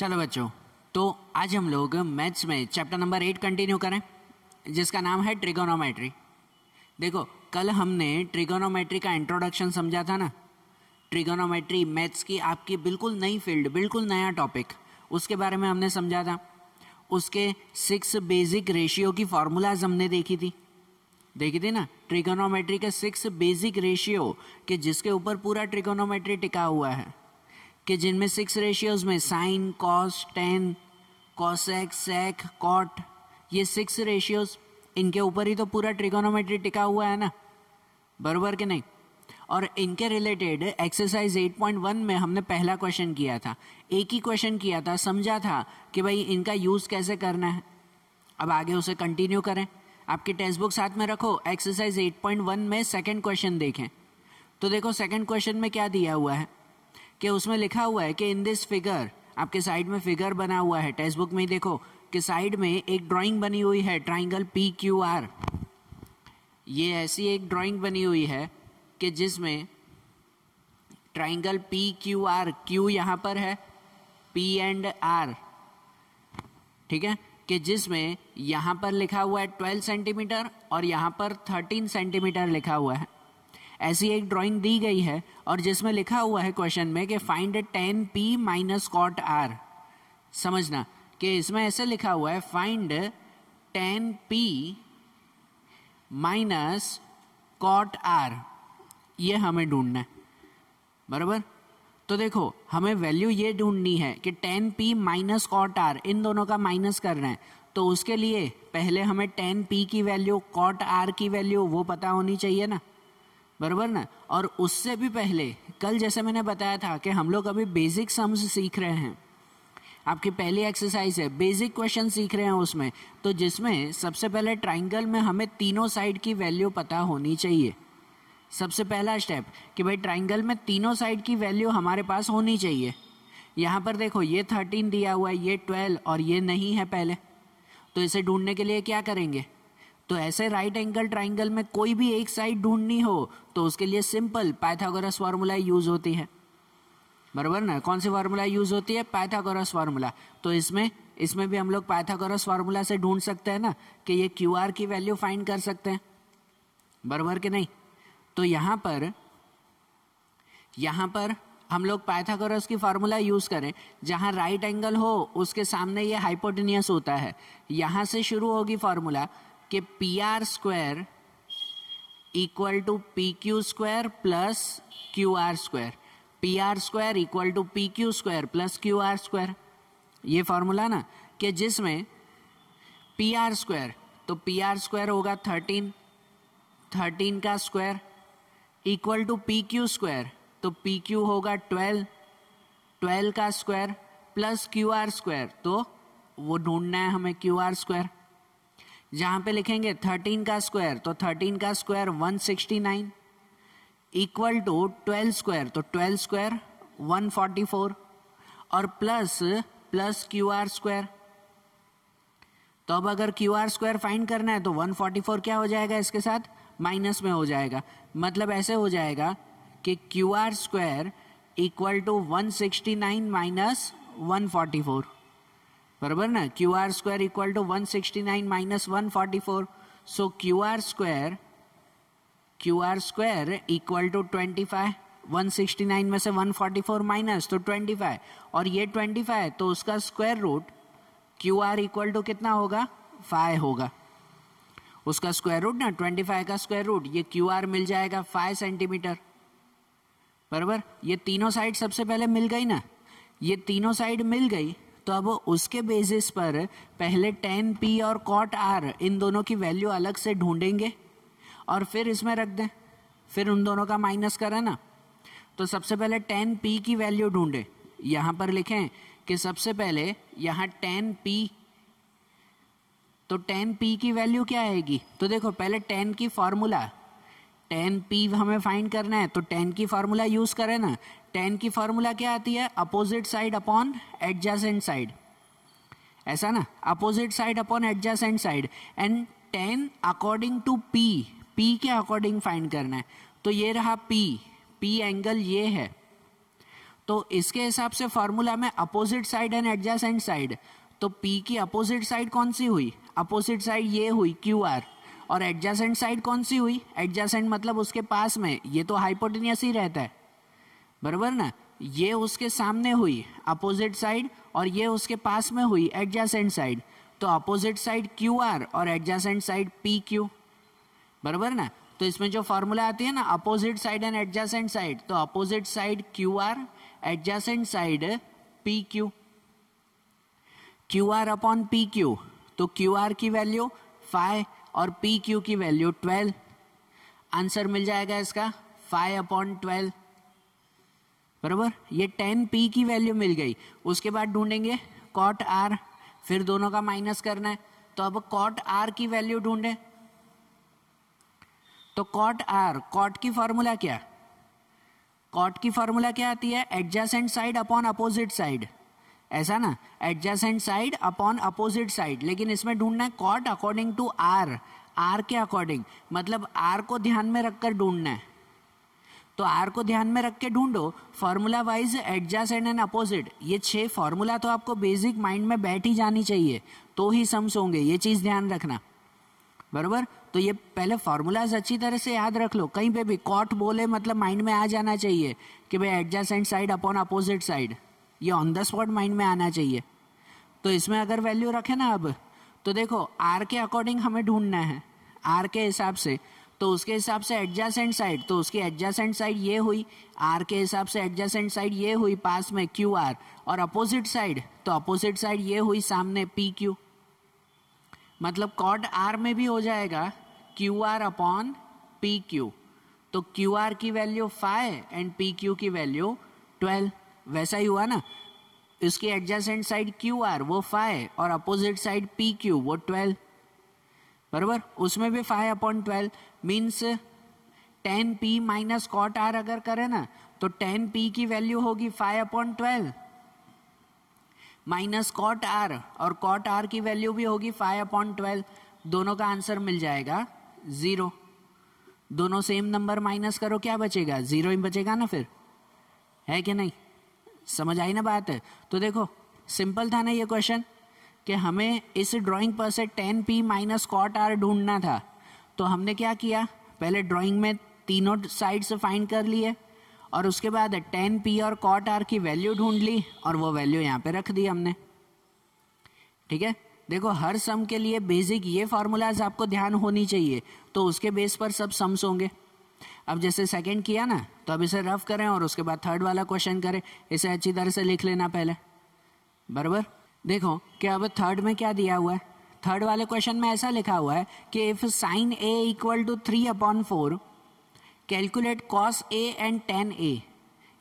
चलो बच्चों तो आज हम लोग मैथ्स में चैप्टर नंबर एट कंटिन्यू करें जिसका नाम है ट्रिगोनोमेट्री देखो कल हमने ट्रिगोनोमेट्री का इंट्रोडक्शन समझा था ना ट्रिगोनोमेट्री मैथ्स की आपकी बिल्कुल नई फील्ड बिल्कुल नया टॉपिक उसके बारे में हमने समझा था उसके सिक्स बेसिक रेशियो की फार्मूलाज हमने देखी थी देखी थी ना ट्रिगोनोमेट्री के सिक्स बेसिक रेशियो के जिसके ऊपर पूरा ट्रिगोनोमेट्री टिका हुआ है कि जिनमें सिक्स रेशियोज में sine cos tan cosec sec cot ये सिक्स रेशियोज इनके ऊपर ही तो पूरा ट्रिगोनोमेट्री टिका हुआ है ना बरबर के नहीं और इनके रिलेटेड एक्सरसाइज 8.1 में हमने पहला क्वेश्चन किया था एक ही क्वेश्चन किया था समझा था कि भाई इनका यूज़ कैसे करना है अब आगे उसे कंटिन्यू करें आपकी टेक्स्ट बुक साथ में रखो एक्सरसाइज 8.1 में सेकंड क्वेश्चन देखें तो देखो सेकंड क्वेश्चन में क्या दिया हुआ है कि उसमें लिखा हुआ है कि इन दिस फिगर आपके साइड में फिगर बना हुआ है टेक्स्ट बुक में ही देखो कि साइड में एक ड्राइंग बनी हुई है ट्राइंगल पी क्यू आर ये ऐसी एक ड्राइंग बनी हुई है कि जिसमें triangle P Q R Q यहाँ पर है पी एंड आर ठीक है कि जिसमें यहाँ पर लिखा हुआ है ट्वेल्व सेंटीमीटर और यहाँ पर थर्टीन सेंटीमीटर लिखा हुआ है ऐसी एक ड्राइंग दी गई है और जिसमें लिखा हुआ है क्वेश्चन में कि find tan P minus cot R समझना कि इसमें ऐसे लिखा हुआ है find tan P minus cot R ये हमें ढूंढना है बराबर तो देखो हमें वैल्यू ये ढूंढनी है कि tan P minus cot R इन दोनों का माइनस करना है तो उसके लिए पहले हमें टेन पी की वैल्यू कॉट आर की वैल्यू वो पता होनी चाहिए ना बराबर ना और उससे भी पहले कल जैसे मैंने बताया था कि हम लोग अभी बेसिक सम्स सीख रहे हैं आपकी पहली एक्सरसाइज है बेसिक क्वेश्चन सीख रहे हैं उसमें तो जिसमें सबसे पहले ट्राइंगल में हमें तीनों साइड की वैल्यू पता होनी चाहिए सबसे पहला स्टेप कि भाई ट्राइंगल में तीनों साइड की वैल्यू हमारे पास होनी चाहिए यहाँ पर देखो ये थर्टीन दिया हुआ है ये ट्वेल्व और ये नहीं है पहले तो इसे ढूंढने के लिए क्या करेंगे तो ऐसे राइट एंगल ट्राइंगल में कोई भी एक साइड ढूंढनी हो तो उसके लिए सिंपल पाइथागोरस फार्मूला यूज़ होती है बरबर ना कौन सी फार्मूला यूज़ होती है पाइथागोरस फार्मूला तो इसमें इसमें भी हम लोग पाइथागोरस फार्मूला से ढूंढ सकते हैं ना कि ये क्यू आर की वैल्यू फाइंड कर सकते हैं बरबर के नहीं तो यहाँ पर यहाँ पर हम लोग पाइथागोरस की फार्मूला यूज़ करें जहाँ राइट एंगल हो उसके सामने ये हाइपोटिनियस होता है यहाँ से शुरू होगी फार्मूला कि P R square equal to P Q square plus Q R square P R square equal to P Q square plus Q R square ये फॉर्मूला ना कि जिसमें पी आर स्क्वायर तो पी आर स्क्वायर होगा thirteen thirteen का square equal to P Q square तो P Q होगा twelve twelve का square plus Q R square तो वो ढूंढना है हमें क्यू आर स्क्वायर जहां पे लिखेंगे थर्टीन का स्क्वायर तो थर्टीन का square one sixty nine equal to twelve square तो twelve square one forty four और plus plus Q R square तो अब अगर क्यू आर स्क्वायर फाइंड करना है तो वन फोर्टी फोर क्या हो जाएगा इसके साथ माइनस में हो जाएगा मतलब ऐसे हो जाएगा कि Q R square equal to one sixty nine minus one forty four बराबर ना Q R square equal to one sixty nine minus one forty four so Q R square Q R square equal to twenty five one sixty nine में से one forty four minus तो twenty five और ये twenty five तो उसका square root Q R equal to कितना होगा five होगा उसका स्क्वायर रूट ना ट्वेंटी फाइव का स्क्वायर रूट ये क्यू आर मिल जाएगा फाइव सेंटीमीटर बराबर ये तीनों साइड सबसे पहले मिल गई ना ये तीनों साइड मिल गई तो अब उसके बेसिस पर पहले टेन पी और कॉट आर इन दोनों की वैल्यू अलग से ढूंढेंगे और फिर इसमें रख दें फिर उन दोनों का माइनस करें ना तो सबसे पहले टेन पी की वैल्यू ढूंढें यहाँ पर लिखें कि सबसे पहले यहाँ टेन पी तो टेन पी की वैल्यू क्या आएगी तो देखो पहले टेन की फार्मूला टेन पी हमें फाइंड करना है तो टेन की फार्मूला यूज़ करें ना टेन की फार्मूला क्या आती है opposite side upon adjacent side ऐसा ना opposite side upon adjacent side and tan according to P P के अकॉर्डिंग फाइंड करना है तो ये रहा पी पी एंगल ये है तो इसके हिसाब से फार्मूला में opposite side and adjacent side तो पी की अपोजिट साइड कौन सी हुई अपोजिट साइड ये हुई क्यू आर और एडजेंट साइड कौन सी हुई एडजेंट मतलब उसके पास में ये तो हाइपोटेनियस ही रहता है बराबर ना ये उसके सामने हुई अपोजिट साइड और ये उसके पास में हुई एडजेसेंट साइड तो अपोजिट साइड क्यू आर और एडजेसेंट साइड पी क्यू बराबर ना तो इसमें जो फॉर्मूला आती है ना opposite side and adjacent side तो opposite side Q R adjacent side P Q Q R upon P Q तो क्यू आर की वैल्यू फाइव और पी क्यू की वैल्यू ट्वेल्व आंसर मिल जाएगा इसका फाइव अपॉन ट्वेल्व बराबर ये टेन पी की वैल्यू मिल गई उसके बाद ढूंढेंगे कॉट आर फिर दोनों का माइनस करना है तो अब कॉट आर की वैल्यू ढूंढें तो कॉट आर कॉट की फॉर्मूला क्या कॉट की फॉर्मूला क्या आती है adjacent side upon opposite side ऐसा ना adjacent side upon opposite side लेकिन इसमें ढूंढना है cot according to R R के अकॉर्डिंग मतलब आर को ध्यान में रखकर ढूंढना है तो आर को ध्यान में रख के ढूंढो formula wise adjacent and opposite ये छः फार्मूला तो आपको बेसिक माइंड में बैठ ही जानी चाहिए तो ही सम्स होंगे ये चीज़ ध्यान रखना बरबर तो ये पहले फार्मूलाज अच्छी तरह से याद रख लो कहीं पे भी कॉट बोले मतलब माइंड में आ जाना चाहिए कि भाई adjacent side upon opposite side ये ऑन द स्पॉट माइंड में आना चाहिए तो इसमें अगर वैल्यू रखे ना अब तो देखो आर के अकॉर्डिंग हमें ढूंढना है आर के हिसाब से तो उसके हिसाब से एडजेंट साइड तो उसकी एडजासेंट साइड ये हुई आर के हिसाब से एडजासेंट साइड ये हुई पास में क्यू आर और अपोजिट साइड तो अपोजिट साइड ये हुई सामने पी क्यू मतलब कॉड आर में भी हो जाएगा Q R upon P Q तो क्यू आर की value five and P Q की वैल्यू ट्वेल्व वैसा ही हुआ ना इसकी एडजेंट साइड क्यू आर वो फाइव और अपोजिट साइड पी क्यू वो ट्वेल्व बराबर उसमें भी five upon twelve means tan P minus cot are अगर करें ना तो टेन पी की वैल्यू होगी five upon twelve minus cot R और कॉट आर की वैल्यू भी होगी फाइव अपॉइंट ट्वेल्व दोनों का आंसर मिल जाएगा ज़ीरो दोनों सेम नंबर माइनस करो क्या बचेगा ज़ीरो ही बचेगा ना फिर है कि नहीं समझ आई ना बात है तो देखो सिंपल था ना ये क्वेश्चन कि हमें इस ड्राइंग पर से tan P minus cot R ढूंढना था तो हमने क्या किया पहले ड्राइंग में तीनों साइड्स फाइंड कर लिए और उसके बाद टेन पी और कॉट आर की वैल्यू ढूंढ ली और वो वैल्यू यहाँ पे रख दी हमने ठीक है देखो हर सम के लिए बेसिक ये फार्मूलाज आपको ध्यान होनी चाहिए तो उसके बेस पर सब सम्स होंगे अब जैसे सेकेंड किया ना तो अब इसे रफ करें और उसके बाद थर्ड वाला क्वेश्चन करें इसे अच्छी तरह से लिख लेना पहले बराबर देखो कि अब थर्ड में क्या दिया हुआ है थर्ड वाले क्वेश्चन में ऐसा लिखा हुआ है कि if sine A equal to three upon four calculate cos A and tan A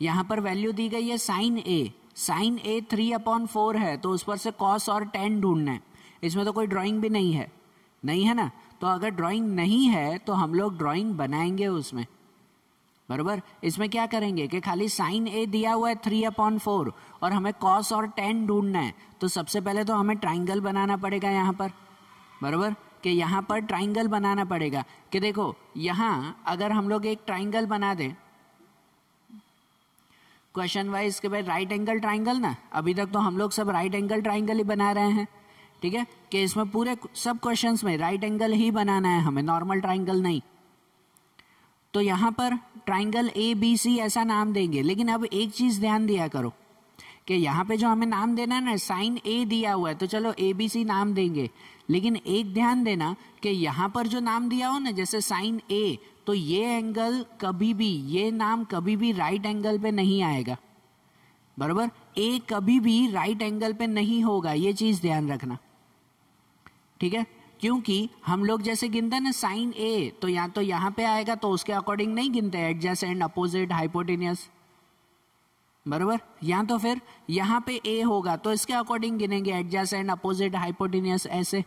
यहाँ पर वैल्यू दी गई है sine A sine A three upon four है तो उस पर से कॉस और टेन ढूंढना है इसमें तो कोई ड्राइंग भी नहीं है नहीं है ना तो अगर ड्राइंग नहीं है तो हम लोग ड्राइंग बनाएंगे उसमें बरबर इसमें क्या करेंगे कि खाली साइन ए दिया हुआ है थ्री अपॉन फोर और हमें कॉस और टेन ढूंढना है तो सबसे पहले तो हमें ट्राइंगल बनाना पड़ेगा यहाँ पर बरबर कि यहाँ पर ट्राइंगल बनाना पड़ेगा कि देखो यहाँ अगर हम लोग एक ट्राइंगल बना दें क्वेश्चन वाइज के भाई राइट एंगल ट्राइंगल ना अभी तक तो हम लोग सब राइट एंगल ट्राइंगल ही बना रहे हैं ठीक है कि इसमें पूरे सब क्वेश्चंस में राइट एंगल ही बनाना है हमें नॉर्मल ट्राइंगल नहीं तो यहाँ पर ट्राइंगल ए बी सी ऐसा नाम देंगे लेकिन अब एक चीज़ ध्यान दिया करो कि यहाँ पे जो हमें नाम देना है ना साइन ए दिया हुआ है तो चलो ए बी सी नाम देंगे लेकिन एक ध्यान देना कि यहाँ पर जो नाम दिया हो ना जैसे साइन ए तो ये एंगल कभी भी ये नाम कभी भी राइट एंगल पे नहीं आएगा बराबर ए कभी भी राइट एंगल पे नहीं होगा ये चीज़ ध्यान रखना ठीक है क्योंकि हम लोग जैसे गिनते ना साइन ए तो या तो यहां पे आएगा तो उसके अकॉर्डिंग नहीं गिनते एडजस्टेंट अपोजिट हाइपोटेनियस बरबर या तो फिर यहाँ पे ए होगा तो इसके अकॉर्डिंग गिनेंगे एडजस्टेंट अपोजिट हाइपोटेनियस ऐसे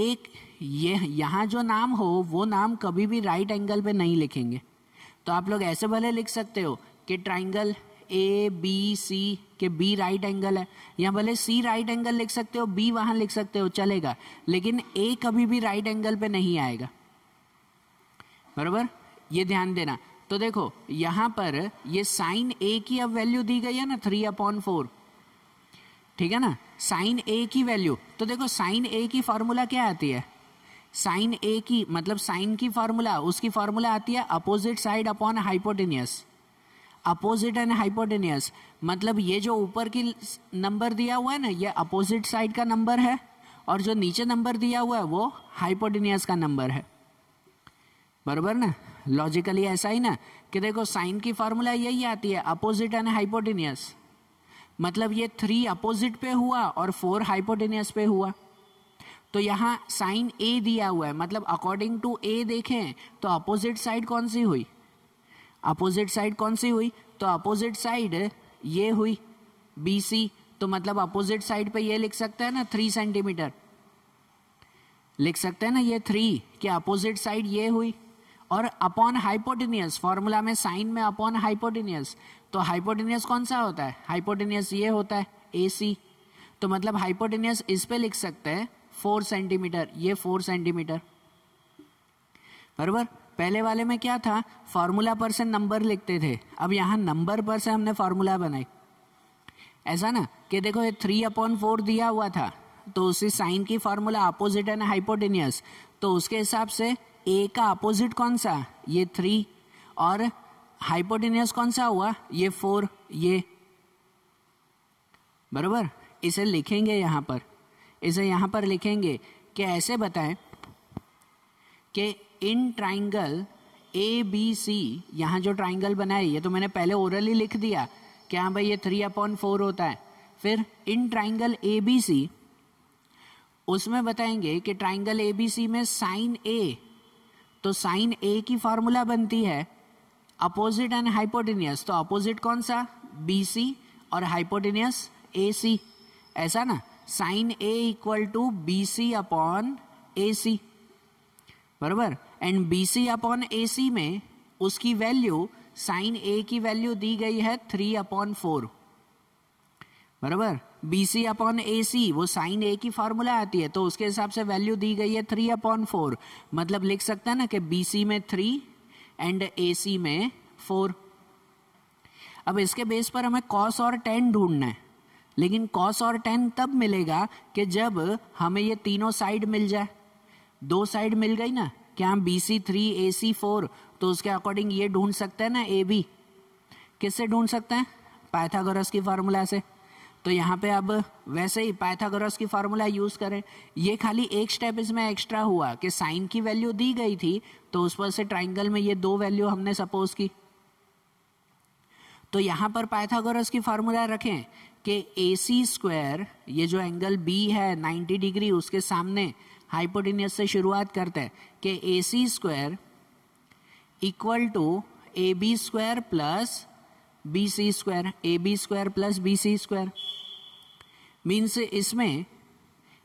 एक ये यहां जो नाम हो वो नाम कभी भी राइट एंगल पे नहीं लिखेंगे तो आप लोग ऐसे भले लिख सकते हो कि ट्राइंगल ए बी सी के बी राइट एंगल है या भले सी राइट एंगल लिख सकते हो बी वहां लिख सकते हो चलेगा लेकिन ए कभी भी राइट एंगल पे नहीं आएगा बराबर ये ध्यान देना तो देखो यहां पर ये साइन ए की अब वैल्यू दी गई है ना थ्री अपॉन फोर ठीक है ना साइन ए की वैल्यू तो देखो साइन ए की फॉर्मूला क्या आती है साइन ए की मतलब साइन की फॉर्मूला उसकी फॉर्मूला आती है opposite side upon hypotenuse opposite and hypotenuse मतलब ये जो ऊपर की नंबर दिया हुआ है ना ये अपोजिट साइड का नंबर है और जो नीचे नंबर दिया हुआ है वो हाइपोटेनियस का नंबर है बरबर ना लॉजिकली ऐसा ही ना कि देखो साइन की फार्मूला यही आती है अपोजिट एंड हाइपोटेनियस मतलब ये थ्री अपोजिट पे हुआ और फोर हाइपोटेनियस पे हुआ तो यहाँ साइन ए दिया हुआ है मतलब अकॉर्डिंग टू ए देखें तो अपोजिट साइड कौन सी हुई अपोजिट साइड कौन सी हुई तो अपोजिट साइड ये हुई बी सी तो मतलब अपोजिट साइड पे ये लिख सकते हैं ना थ्री सेंटीमीटर लिख सकते हैं ना ये थ्री कि अपोजिट साइड ये हुई और अपॉन हाइपोटिनियस फॉर्मूला में साइन में अपॉन हाइपोटिनियस तो हाइपोटिनियस कौन सा होता है हाइपोटिनियस ये होता है ए सी तो मतलब हाइपोटिनियस इस पे लिख सकते हैं फोर सेंटीमीटर ये फोर सेंटीमीटर बरबर पहले वाले में क्या था फार्मूला पर से नंबर लिखते थे अब यहाँ नंबर पर से हमने फार्मूला बनाई ऐसा ना कि देखो ये थ्री अपॉन फोर दिया हुआ था तो उसी साइन की फार्मूला अपोजिट है ना हाइपोटेनियस तो उसके हिसाब से ए का अपोजिट कौन सा ये थ्री और हाइपोटेनियस कौन सा हुआ ये फोर ये बरबर इसे लिखेंगे यहाँ पर इसे यहाँ पर लिखेंगे कि ऐसे बताएं कि इन ट्राइंगल ए बी सी यहाँ जो ट्राइंगल बना है ये तो मैंने पहले ओरली लिख दिया कि हाँ भाई ये थ्री अपॉन फोर होता है फिर इन ट्राइंगल ए बी सी उसमें बताएंगे कि ट्राइंगल ए बी सी में साइन ए तो साइन ए की फार्मूला बनती है अपोजिट एंड हाइपोटिनियस तो अपोजिट कौन सा बी सी और हाइपोटिनियस ए सी ऐसा ना sine A equal to B C upon A C बराबर and B C upon A C में उसकी वैल्यू साइन ए की वैल्यू दी गई है थ्री अपॉन फोर बराबर B C upon A C वो साइन ए की फार्मूला आती है तो उसके हिसाब से वैल्यू दी गई है थ्री अपॉन फोर मतलब लिख सकते हैं ना कि बी सी में थ्री एंड ए सी में फोर अब इसके बेस पर हमें कॉस और टेन ढूंढना है लेकिन कॉस और टेन तब मिलेगा कि जब हमें ये तीनों साइड मिल जाए दो साइड मिल गई ना क्या हम B C three A C four तो उसके अकॉर्डिंग ये ढूंढ सकते हैं ना ए बी किससे ढूंढ सकते हैं पाइथागोरस की फार्मूला से तो यहाँ पे अब वैसे ही पाइथागोरस की फार्मूला यूज़ करें ये खाली एक स्टेप इसमें एक्स्ट्रा हुआ कि साइन की वैल्यू दी गई थी तो उस पर से ट्राइंगल में ये दो वैल्यू हमने सपोज की तो यहाँ पर पाइथागोरस की फार्मूला रखें कि ए सी स्क्वायर ये जो एंगल बी है 90 डिग्री उसके सामने हाइपोटिनियस से शुरुआत करते हैं कि A C square equal to A B square plus B C square A B square plus B C square means इसमें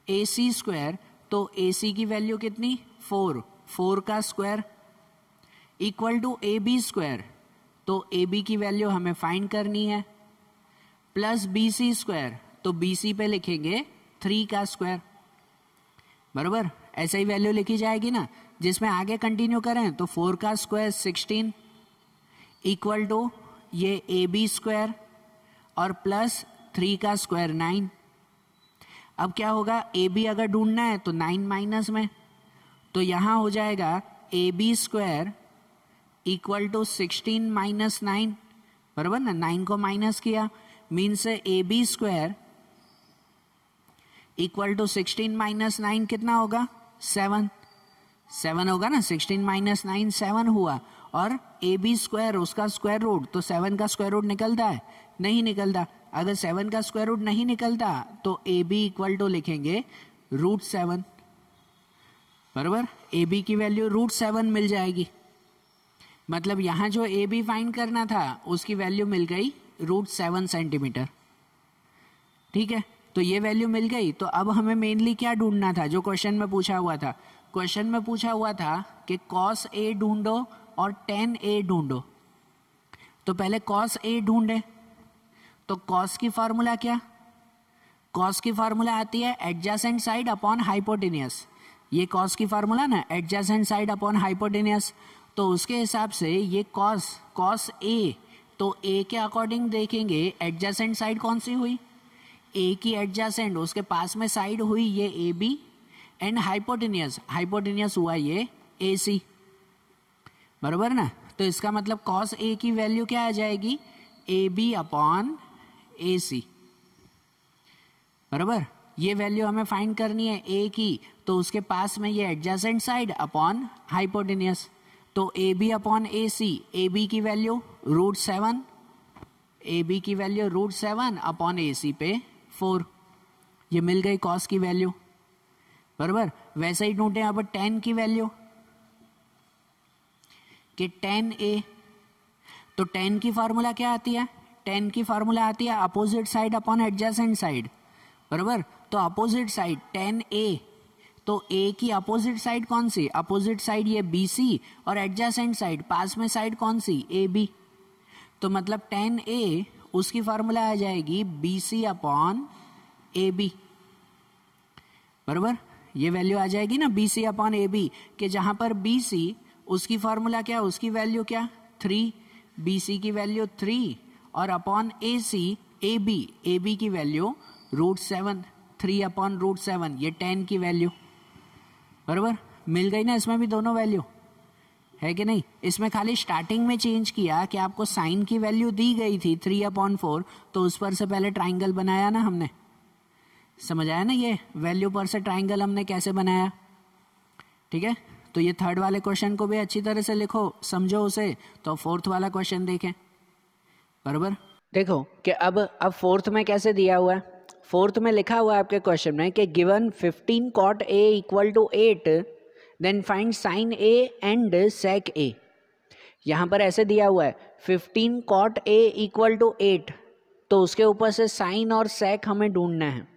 ए सी स्क्वायर तो ए सी की वैल्यू कितनी फोर फोर का square equal to A B square तो A B की value हमें find करनी है प्लस बी सी स्क्वायर तो बी सी पे लिखेंगे थ्री का स्क्वायर बराबर ऐसे ही वैल्यू लिखी जाएगी ना जिसमें आगे कंटिन्यू करें तो फोर का स्क्वायर सिक्सटीन इक्वल टू ये ए बी स्क्वायर और प्लस थ्री का स्क्वायर नाइन अब क्या होगा ए बी अगर ढूंढना है तो नाइन माइनस में तो यहाँ हो जाएगा A B square equal to sixteen minus nine बराबर ना नाइन को माइनस किया means A B square equal to sixteen minus nine कितना होगा सेवन सेवन होगा ना सिक्सटीन माइनस नाइन सेवन हुआ और ए बी स्क्वायर उसका स्क्वायर रूट तो सेवन का स्क्वायर रूट निकलता है नहीं निकलता अगर सेवन का स्क्वायर रूट नहीं निकलता तो ए बी इक्वल टू लिखेंगे रूट सेवन बरबर ए बी की वैल्यू रूट सेवन मिल जाएगी मतलब यहाँ जो ए बी फाइंड करना था उसकी वैल्यू मिल गई रूट सेवन सेंटीमीटर ठीक है तो ये वैल्यू मिल गई तो अब हमें मेनली क्या ढूंढना था जो क्वेश्चन में पूछा हुआ था क्वेश्चन में पूछा हुआ था कि कॉस ए ढूंढो और टेन ए ढूंढो तो पहले कॉस ए ढूंढे तो कॉस की फार्मूला क्या कॉस की फार्मूला आती है एडजासेंट साइड अपॉन हाइपोटेनियस ये कॉस की फार्मूला ना एडजासेंट साइड अपॉन हाइपोटेनियस तो उसके हिसाब से ये कॉस कॉस ए तो ए के अकॉर्डिंग देखेंगे एडजासेंट साइड कौन सी हुई ए की एडजस्टेंट उसके पास में साइड हुई ये A B and hypotenuse hypotenuse हुआ ये ए सी बरबर ना तो इसका मतलब कॉस ए की वैल्यू क्या आ जाएगी ए बी अपॉन ए सी बरबर ये वैल्यू हमें फाइंड करनी है ए की तो उसके पास में ये एडजस्टेंट साइड अपॉन हाइपोटिनियस तो A B upon A C A B की value root seven A B की value root seven upon A C पे फोर ये मिल गई कॉस की वैल्यू बराबर वैसे ही ढूंढे यहां पर टेन की वैल्यू कि टेन ए तो टेन की फार्मूला क्या आती है टेन की फार्मूला आती है opposite side upon adjacent side बराबर तो अपोजिट साइड टेन ए तो ए की अपोजिट साइड कौन सी अपोजिट साइड ये बी सी और एडजेसेंट साइड पास में साइड कौन सी ए बी तो मतलब टेन ए उसकी फार्मूला आ जाएगी B C upon A B बरबर ये वैल्यू आ जाएगी ना B C upon A B के जहां पर बी सी उसकी फार्मूला क्या उसकी वैल्यू क्या थ्री बी सी की वैल्यू थ्री और upon A C A B A B की value root seven three upon root seven ये टेन की वैल्यू बरबर मिल गई ना इसमें भी दोनों वैल्यू है कि नहीं इसमें खाली स्टार्टिंग में चेंज किया कि आपको साइन की वैल्यू दी गई थी थ्री अपॉन फोर तो उस पर से पहले ट्राइंगल बनाया ना हमने समझ आया ना ये वैल्यू पर से ट्राइंगल हमने कैसे बनाया ठीक है तो ये थर्ड वाले क्वेश्चन को भी अच्छी तरह से लिखो समझो उसे तो फोर्थ वाला क्वेश्चन देखें बरबर देखो कि अब अब फोर्थ में कैसे दिया हुआ है फोर्थ में लिखा हुआ है आपके क्वेश्चन में कि given 15 cot A equal to eight then find sine A and sec A यहाँ पर ऐसे दिया हुआ है fifteen cot A equal to eight तो उसके ऊपर से साइन और सेक हमें ढूंढना है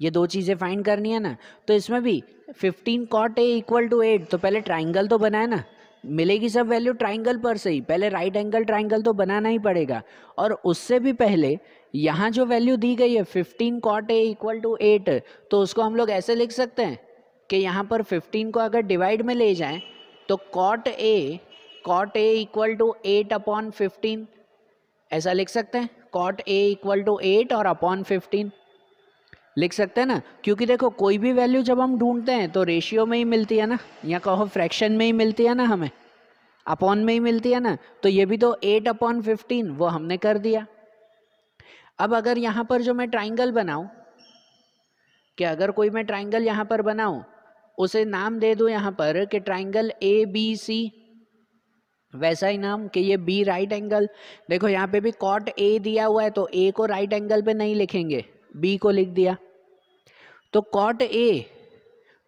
ये दो चीज़ें फाइंड करनी है ना तो इसमें भी fifteen cot A equal to eight तो पहले ट्राइंगल तो बनाए ना मिलेगी सब वैल्यू ट्राइंगल पर से ही पहले राइट एंगल ट्राइंगल तो बनाना ही पड़ेगा और उससे भी पहले यहाँ जो वैल्यू दी गई है fifteen cot A equal to eight तो उसको हम लोग ऐसे लिख सकते हैं कि यहाँ पर 15 को अगर डिवाइड में ले जाएं तो cot A cot A equal to eight upon fifteen ऐसा लिख सकते हैं cot A equal to eight और अपॉन फिफ्टीन लिख सकते हैं ना क्योंकि देखो कोई भी वैल्यू जब हम ढूंढते हैं तो रेशियो में ही मिलती है ना या कहो फ्रैक्शन में ही मिलती है ना हमें अपॉन में ही मिलती है ना तो ये भी तो एट अपॉन फिफ्टीन वो हमने कर दिया अब अगर यहाँ पर जो मैं ट्राइंगल बनाऊँ कि अगर कोई मैं ट्राइंगल यहाँ पर बनाऊँ उसे नाम दे दो यहाँ पर कि ट्राइंगल ए बी सी वैसा ही नाम कि ये बी राइट एंगल देखो यहाँ पे भी कॉट ए दिया हुआ है तो ए को राइट एंगल पे नहीं लिखेंगे बी को लिख दिया तो कॉट ए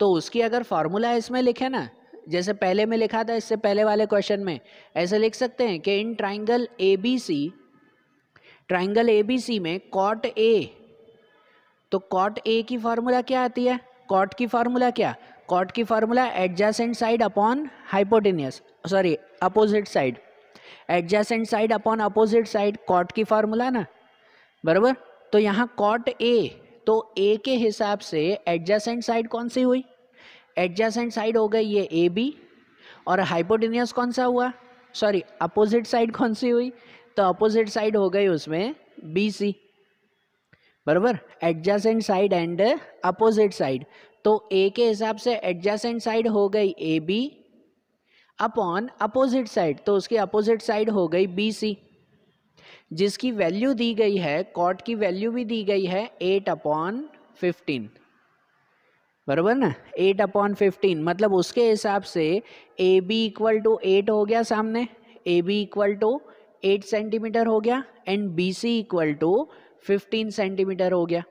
तो उसकी अगर फार्मूला इसमें लिखे ना जैसे पहले में लिखा था इससे पहले वाले क्वेश्चन में ऐसे लिख सकते हैं कि in triangle A B C triangle A B C में कॉट ए तो कॉट ए की फार्मूला क्या आती है कॉट की फार्मूला क्या कॉट की formula adjacent side upon hypotenuse sorry opposite side adjacent side upon opposite side cot की फार्मूला ना बराबर तो यहाँ कॉट ए तो ए के हिसाब से एडजेसेंट साइड कौन सी हुई एडजेसेंट साइड हो गई ये ए बी और हाइपोटेनियस कौन सा हुआ सॉरी अपोजिट साइड कौन सी हुई तो अपोजिट साइड हो गई उसमें बी सी बराबर adjacent side and opposite side तो ए के हिसाब से एडजेसेंट साइड हो गई A B upon opposite side तो उसकी अपोजिट साइड हो गई बी सी जिसकी वैल्यू दी गई है कॉट की वैल्यू भी दी गई है एट अपॉन फिफ्टीन बराबर ना एट अपॉन फिफ्टीन मतलब उसके हिसाब से A B equal to eight हो गया सामने A B equal to eight centimetre हो गया and B C equal to fifteen centimetre हो गया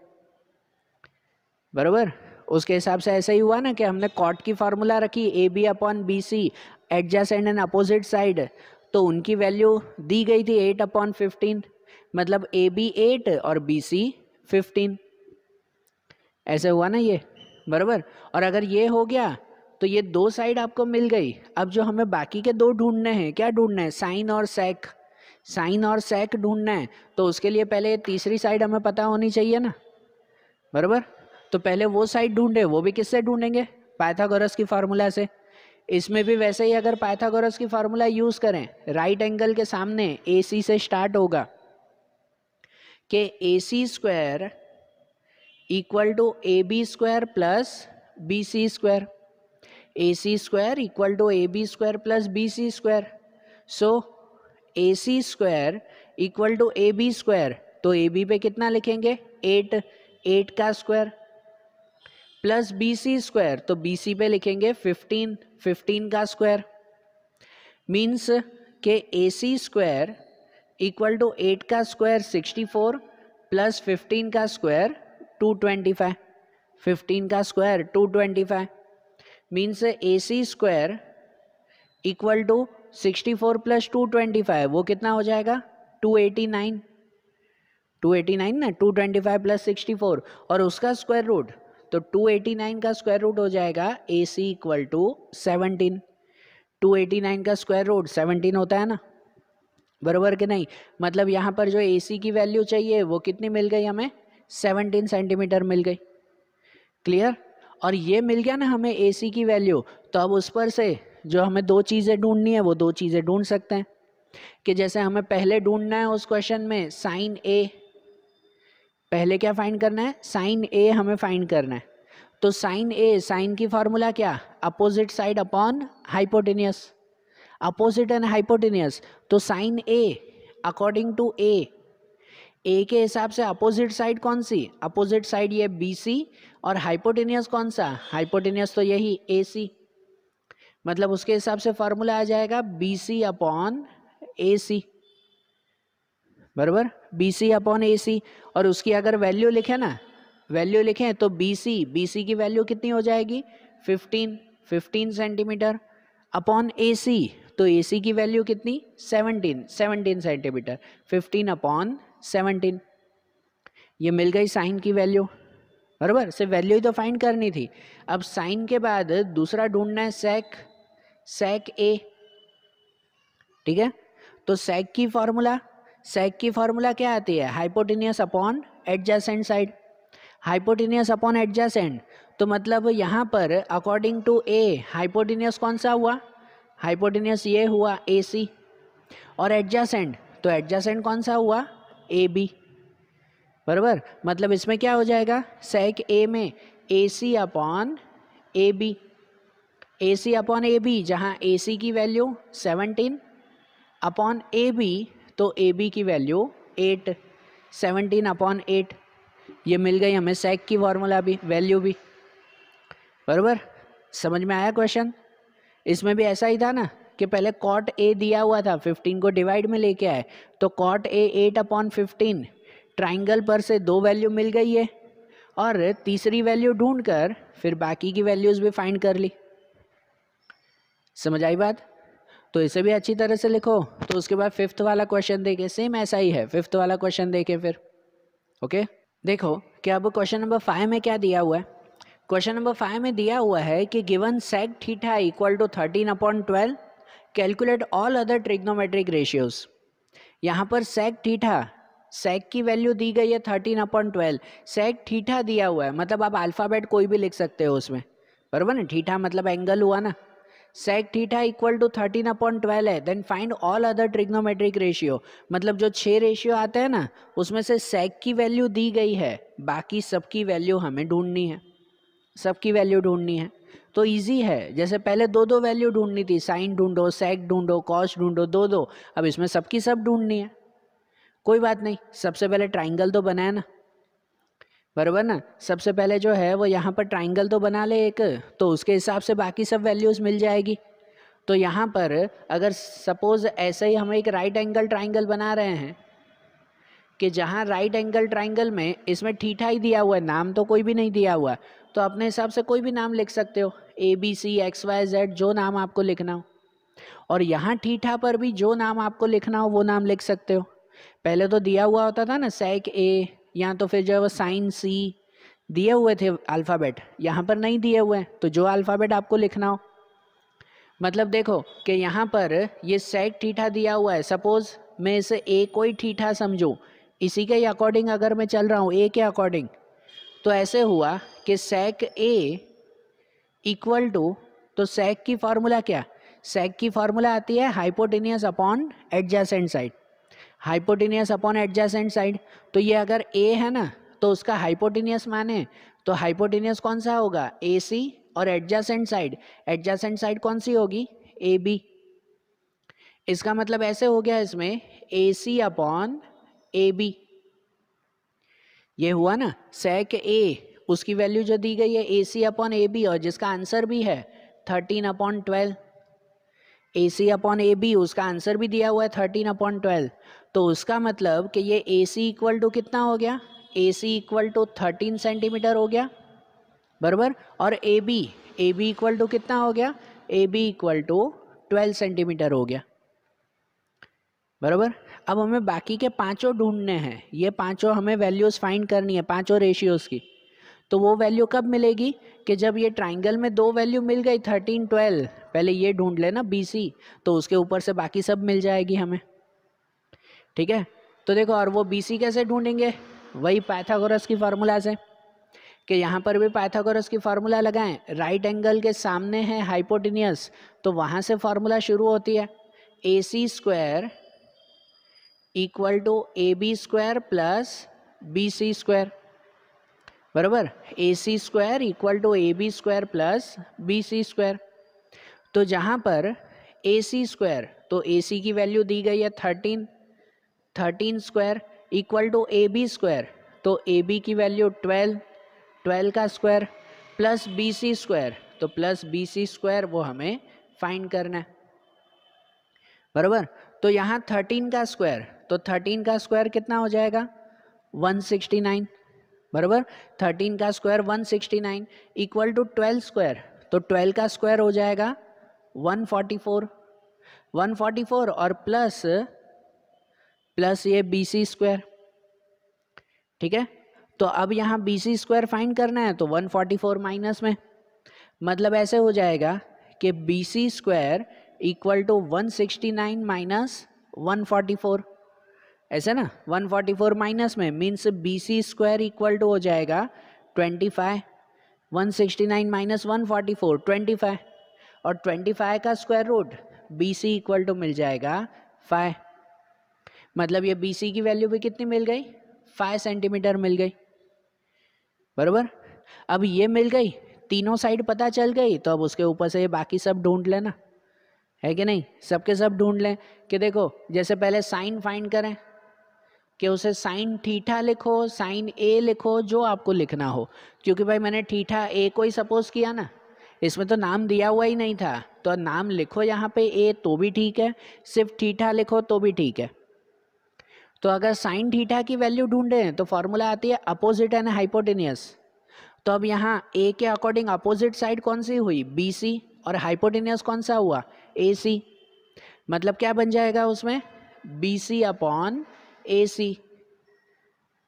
बराबर उसके हिसाब से ऐसा ही हुआ ना कि हमने कॉट की फार्मूला रखी A B upon B C adjacent and opposite side तो उनकी वैल्यू दी गई थी एट अपॉन फिफ्टीन मतलब ए बी एट और बी सी फिफ्टीन ऐसे हुआ ना ये बराबर और अगर ये हो गया तो ये दो साइड आपको मिल गई अब जो हमें बाकी के दो ढूंढने हैं क्या ढूंढना है साइन और सेक साइन और सेक ढूंढना है तो उसके लिए पहले तीसरी साइड हमें पता होनी चाहिए ना बराबर तो पहले वो साइड ढूंढे वो भी किससे ढूंढेंगे पाइथागोरस की फार्मूला से इसमें भी वैसे ही अगर पाइथागोरस की फार्मूला यूज़ करें राइट एंगल के सामने ए सी से स्टार्ट होगा कि A C square equal to A B square plus B C square A C square equal to A B square plus B C square so A C square equal to A B square तो A B पे कितना लिखेंगे eight eight का square plus B C square तो B C पे लिखेंगे fifteen fifteen का square means के A C square equal to eight का square sixty four plus fifteen का square two twenty five fifteen का square two twenty five means A C square equal to sixty four plus two twenty five वो कितना हो जाएगा two eighty nine two eighty nine ना two twenty five plus sixty four और उसका square root तो 289 का स्क्वायर रूट हो जाएगा A C equal to seventeen two eighty nine का स्क्वायर रूट सेवनटीन होता है ना बराबर कि नहीं मतलब यहाँ पर जो ए सी की वैल्यू चाहिए वो कितनी मिल गई हमें सेवनटीन सेंटीमीटर मिल गई क्लियर और ये मिल गया ना हमें ए सी की वैल्यू तो अब उस पर से जो हमें दो चीज़ें ढूंढनी है वो दो चीज़ें ढूंढ सकते हैं कि जैसे हमें पहले ढूंढना है उस क्वेश्चन में साइन ए पहले क्या फाइंड करना है साइन ए हमें फाइंड करना है तो साइन ए साइन की फार्मूला क्या opposite side upon hypotenuse opposite and hypotenuse तो sine A according to A A के हिसाब से अपोजिट साइड कौन सी अपोजिट साइड ये बी सी और हाइपोटेनियस कौन सा हाइपोटेनियस तो यही ए सी मतलब उसके हिसाब से फार्मूला आ जाएगा B C upon A C बराबर B C upon A C और उसकी अगर वैल्यू लिखें ना वैल्यू लिखें तो बी सी बी सी की वैल्यू कितनी हो जाएगी fifteen fifteen centimetre upon A C तो ए सी की वैल्यू कितनी seventeen seventeen centimetre fifteen upon seventeen ये मिल गई साइन की वैल्यू बराबर सिर्फ वैल्यू ही तो फाइंड करनी थी अब साइन के बाद दूसरा ढूंढना है सेक सेक ए ठीक है तो सेक की फॉर्मूला सेक की फार्मूला क्या आती है hypotenuse upon adjacent side hypotenuse upon adjacent तो मतलब यहाँ पर अकॉर्डिंग टू ए हाइपोटीनियस कौन सा हुआ हाइपोटिनियस ये हुआ ए सी और एडजासेंट तो एडजासेंट कौन सा हुआ ए बी बराबर मतलब इसमें क्या हो जाएगा सेक ए में A C upon A B A C upon A B जहाँ ए सी की value seventeen upon A B तो ए बी की value eight seventeen upon eight ये मिल गई हमें सेक की फॉर्मूला भी वैल्यू भी बरबर समझ में आया क्वेश्चन इसमें भी ऐसा ही था ना कि पहले कॉट ए दिया हुआ था 15 को डिवाइड में लेके आए तो cot A eight upon fifteen triangle पर से दो वैल्यू मिल गई है और तीसरी वैल्यू ढूंढ कर फिर बाकी की वैल्यूज़ भी फाइंड कर ली समझ आई बात तो इसे भी अच्छी तरह से लिखो तो उसके बाद फिफ्थ वाला क्वेश्चन देखे सेम ऐसा ही है फिफ्थ वाला क्वेश्चन देखे फिर ओके देखो कि अब क्वेश्चन नंबर फाइव में क्या दिया हुआ है क्वेश्चन नंबर फाइव में दिया हुआ है कि given sec theta equal to thirteen upon twelve calculate all other trigonometric ratios यहाँ पर सेक थीटा सेक की वैल्यू दी गई है thirteen upon twelve sec theta दिया हुआ है मतलब आप अल्फ़ाबेट कोई भी लिख सकते हो उसमें बरबर ना थीठा मतलब एंगल हुआ ना sec theta equal to thirteen upon twelve है then find all other trigonometric ratio मतलब जो छः रेशियो आते हैं ना उसमें से sec की वैल्यू दी गई है बाकी सबकी वैल्यू हमें ढूंढनी है सबकी वैल्यू ढूंढनी है तो इजी है जैसे पहले दो दो वैल्यू ढूंढनी थी साइन ढूंढो सेक ढूंढो कॉस ढूंढो दो दो अब इसमें सबकी सब ढूंढनी है कोई बात नहीं सबसे पहले ट्राइंगल तो बनाया ना बराबर ना सबसे पहले जो है वो यहाँ पर ट्राइंगल तो बना ले एक तो उसके हिसाब से बाकी सब वैल्यूज़ मिल जाएगी तो यहाँ पर अगर सपोज़ ऐसे ही हम एक राइट एंगल ट्राइंगल बना रहे हैं कि जहाँ राइट एंगल ट्राइंगल में इसमें ठीठा ही दिया हुआ है नाम तो कोई भी नहीं दिया हुआ तो अपने हिसाब से कोई भी नाम लिख सकते हो A B C X Y Z जो नाम आपको लिखना हो और यहाँ ठीठा पर भी जो नाम आपको लिखना हो वो नाम लिख सकते हो पहले तो दिया हुआ होता था ना सेक ए या तो फिर जो है वो साइन सी दिए हुए थे अल्फ़ाबेट यहाँ पर नहीं दिए हुए हैं तो जो अल्फ़ाबेट आपको लिखना हो मतलब देखो कि यहाँ पर ये सेट ठीठा दिया हुआ है सपोज़ मैं इसे ए को ही ठीठा समझूँ इसी के अकॉर्डिंग अगर मैं चल रहा हूँ ए के अकॉर्डिंग तो ऐसे हुआ कि सेक ए इक्वल टू तो सेक की फार्मूला क्या सेक की फार्मूला आती है hypotenuse upon adjacent side hypotenuse upon adjacent side तो ये अगर ए है ना तो उसका हाइपोटिनियस माने तो हाइपोटिनियस कौन सा होगा ए सी और एडजेसेंट साइड एडजेसेंट साइड कौन सी होगी ए बी इसका मतलब ऐसे हो गया इसमें A C upon A B ये हुआ ना सेक ए उसकी वैल्यू जो दी गई है A C upon A B और जिसका आंसर भी है thirteen upon twelve A C upon A B उसका आंसर भी दिया हुआ है थर्टीन अपॉन ट्वेल्व तो उसका मतलब कि ये ए सी इक्वल टू कितना हो गया A C equal to thirteen centimetre हो गया बराबर और A B A B equal to कितना हो गया A B equal to twelve centimetre हो गया बराबर अब हमें बाकी के पांचों ढूंढने हैं ये पांचों हमें वैल्यूज़ फाइंड करनी है पांचों रेशियोज़ की तो वो वैल्यू कब मिलेगी कि जब ये ट्राइंगल में दो वैल्यू मिल गई थर्टीन ट्वेल्व पहले ये ढूंढ लेना बी सी तो उसके ऊपर से बाकी सब मिल जाएगी हमें ठीक है तो देखो और वो सी कैसे ढूंढेंगे वही पैथागोरस की फार्मूला से कि यहाँ पर भी पैथागोरस की फार्मूला लगाएं राइट एंगल के सामने है हाइपोटिनियस तो वहाँ से फार्मूला शुरू होती है A C square equal to A B square plus B C square बराबर A C square equal to A B square plus B C square तो जहाँ पर ए सी स्क्वायर तो ए सी की वैल्यू दी गई है thirteen thirteen square equal to A B square तो ए बी की वैल्यू ट्वेल्व ट्वेल्व का square plus B C square तो प्लस बी सी स्क्वायर वो हमें फाइंड करना है बराबर तो यहाँ थर्टीन का स्क्वायर तो थर्टीन का स्क्वायर कितना हो जाएगा वन सिक्सटी नाइन बराबर थर्टीन का square one sixty nine equal to twelve square तो ट्वेल्व का स्क्वायर हो जाएगा one forty four one forty four और प्लस प्लस ये बी सी स्क्वायर ठीक है तो अब यहाँ बी सी स्क्वायर फाइंड करना है तो 144 माइनस में मतलब ऐसे हो जाएगा कि B C square equal to 169 minus 144 ऐसे ना 144 माइनस में means B C square equal to हो जाएगा 25 169 माइनस 144 25 और 25 का square root B C equal to मिल जाएगा मतलब ये बी सी की वैल्यू भी कितनी मिल गई फाइव सेंटीमीटर मिल गई बरबर अब ये मिल गई तीनों साइड पता चल गई तो अब उसके ऊपर से ये बाकी सब ढूंढ लेना है कि नहीं सबके सब ढूंढ लें कि देखो जैसे पहले साइन फाइंड करें कि उसे साइन ठीठा लिखो साइन ए लिखो जो आपको लिखना हो क्योंकि भाई मैंने ठीठा ए को ही सपोज किया ना इसमें तो नाम दिया हुआ ही नहीं था तो नाम लिखो यहाँ पे ए तो भी ठीक है सिर्फ ठीठा लिखो तो भी ठीक है तो अगर साइन थीटा की वैल्यू ढूंढे तो फॉर्मूला आती है अपोजिट एंड हाइपोटेनियस तो अब यहाँ ए के अकॉर्डिंग अपोजिट साइड कौन सी हुई बी सी और हाइपोटेनियस कौन सा हुआ ए सी मतलब क्या बन जाएगा उसमें B C upon A C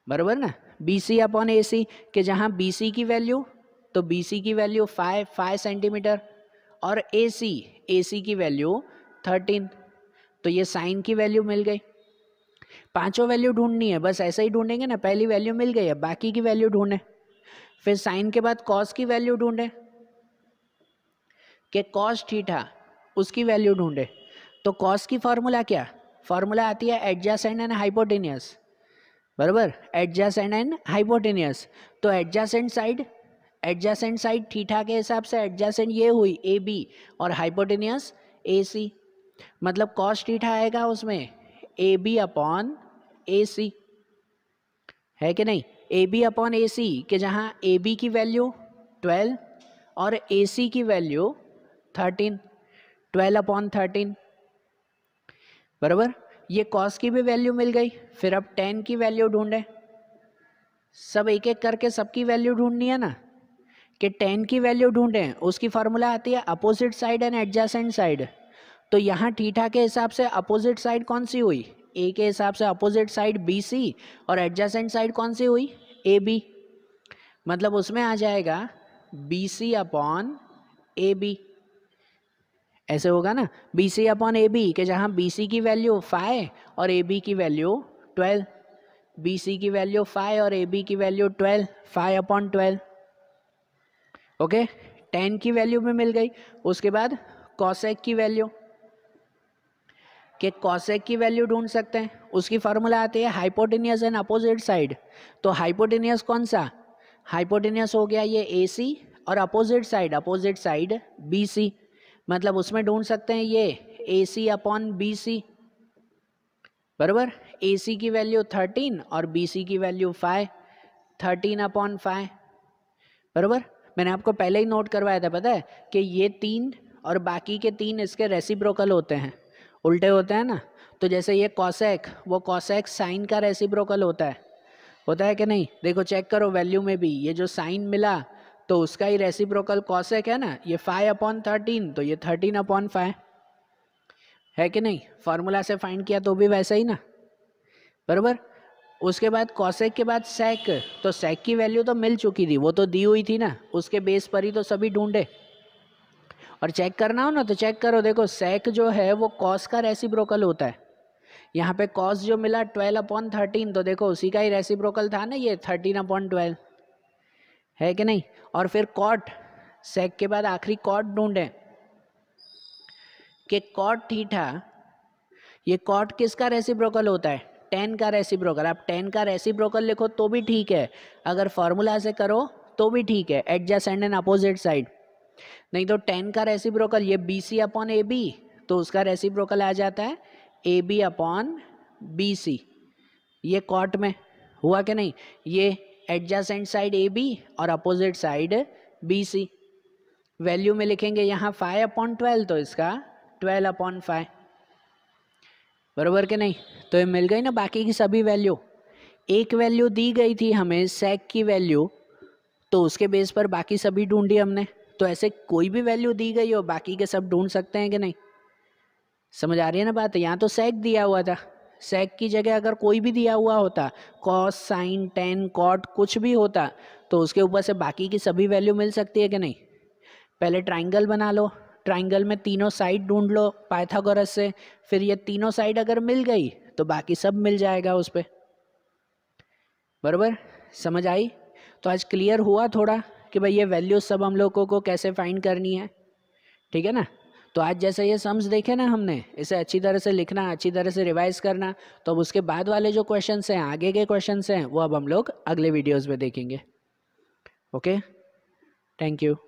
बराबर ना बी सी अपॉन ए सी कि जहाँ बी सी की वैल्यू तो बी सी की वैल्यू फाइव फाइव सेंटीमीटर और ए सी ए सी की वैल्यू थर्टीन तो ये साइन की वैल्यू मिल गई पांचों वैल्यू ढूंढनी है बस ऐसे ही ढूंढेंगे ना पहली वैल्यू मिल गई है बाकी की वैल्यू ढूंढें फिर साइन के बाद कॉस की वैल्यू ढूंढें कि कॉस ठीठा उसकी वैल्यू ढूंढें तो कॉस की फार्मूला क्या फार्मूला आती है एडजस्ट एंड हाइपोटेनियस बराबर एडजस्ट एंड हाइपोटेनियस तो adjacent side adjacent side theta के हिसाब से एडजस्ट ये हुई ए बी और हाइपोटेनियस ए सी मतलब कॉस ठीठा आएगा उसमें ए बी अपॉन ए सी है कि नहीं ए बी अपॉन ए सी के जहाँ ए बी की वैल्यू ट्वेल्व और ए सी की value thirteen twelve upon thirteen बराबर ये कॉस की भी वैल्यू मिल गई फिर अब टेन की वैल्यू ढूंढें सब एक एक करके सबकी वैल्यू ढूंढनी है ना कि टेन की वैल्यू ढूंढें उसकी फार्मूला आती है opposite side and adjacent side तो यहाँ ठीठा के हिसाब से अपोजिट साइड कौन सी हुई ए के हिसाब से अपोजिट साइड बी सी और एडजेसेंट साइड कौन सी हुई ए बी मतलब उसमें आ जाएगा B C upon A B ऐसे होगा ना B C upon A B के जहाँ बी सी की वैल्यू फाइव और ए बी की वैल्यू ट्वेल्व बी सी की वैल्यू फाइव और ए बी की value twelve five upon twelve okay tan की वैल्यू भी मिल गई उसके बाद कॉसेक की वैल्यू कि कॉसेक की वैल्यू ढूंढ सकते हैं उसकी फार्मूला आती है हाइपोटेनियस एंड अपोजिट साइड तो हाइपोटेनियस कौन सा हाइपोटेनियस हो गया ये ए सी और opposite side opposite side B C मतलब उसमें ढूंढ सकते हैं ये ए सी अपॉन बी सी बरबर ए सी की वैल्यू थर्टीन और बी सी की value five thirteen upon five बरबर मैंने आपको पहले ही नोट करवाया था पता है कि ये तीन और बाकी के तीन इसके रेसिप्रोकल होते हैं उल्टे होते हैं ना तो जैसे ये कॉसेक वो कॉसेक साइन का रेसिप्रोकल होता है होता है कि नहीं देखो चेक करो वैल्यू में भी ये जो साइन मिला तो उसका ही रेसिप्रोकल कॉसेक है ना ये फाइव अपॉन थर्टीन तो ये थर्टीन अपॉन फाइव है कि नहीं फार्मूला से फाइंड किया तो भी वैसा ही ना बरबर उसके बाद कॉसेक के बाद सेक तो सेक की वैल्यू तो मिल चुकी थी वो तो दी हुई थी ना उसके बेस पर ही तो सभी ढूंढे और चेक करना हो ना तो चेक करो देखो सेक जो है वो कॉस का रेसी होता है यहाँ पे कॉस जो मिला ट्वेल्व अपॉन थर्टीन तो देखो उसी का ही रेसी था ना ये थर्टीन अपॉन ट्वेल्व है कि नहीं और फिर कॉट सेक के बाद आखिरी कॉट ढूंढें कि कॉट थीठा ये कॉट किसका रेसी होता है टेन का ब्रोकल आप टेन का रेसी लिखो तो भी ठीक है अगर फार्मूला से करो तो भी ठीक है adjacent and an opposite side नहीं तो टेन का रेसी ब्रोकल ये B C upon A B तो उसका रेसी ब्रोकल आ जाता है A B upon B C ये कॉट में हुआ कि नहीं ये एडजस्टेंट साइड ए बी और opposite side B C value में लिखेंगे यहाँ फाइव अपॉन ट्वेल्व तो इसका ट्वेल्व अपॉन फाइव बराबर के नहीं तो ये मिल गई ना बाकी की सभी वैल्यू एक वैल्यू दी गई थी हमें सेक की वैल्यू तो उसके बेस पर बाकी सभी ढूंढी हमने तो ऐसे कोई भी वैल्यू दी गई हो बाकी के सब ढूंढ सकते हैं कि नहीं समझ आ रही है ना बात यहाँ तो सेक दिया हुआ था सेक की जगह अगर कोई भी दिया हुआ होता कॉस साइन टेन कॉट कुछ भी होता तो उसके ऊपर से बाकी की सभी वैल्यू मिल सकती है कि नहीं पहले ट्राइंगल बना लो ट्राइंगल में तीनों साइड ढूंढ लो पाइथागोरस से फिर ये तीनों साइड अगर मिल गई तो बाकी सब मिल जाएगा उस पर बरबर समझ आई तो आज क्लियर हुआ थोड़ा कि भाई ये वैल्यूज सब हम लोगों को कैसे फाइंड करनी है ठीक है ना तो आज जैसे ये सम्स देखे ना हमने इसे अच्छी तरह से लिखना अच्छी तरह से रिवाइज करना तो अब उसके बाद वाले जो क्वेश्चन हैं आगे के क्वेश्चन हैं वो अब हम लोग अगले वीडियोज़ में देखेंगे ओके थैंक यू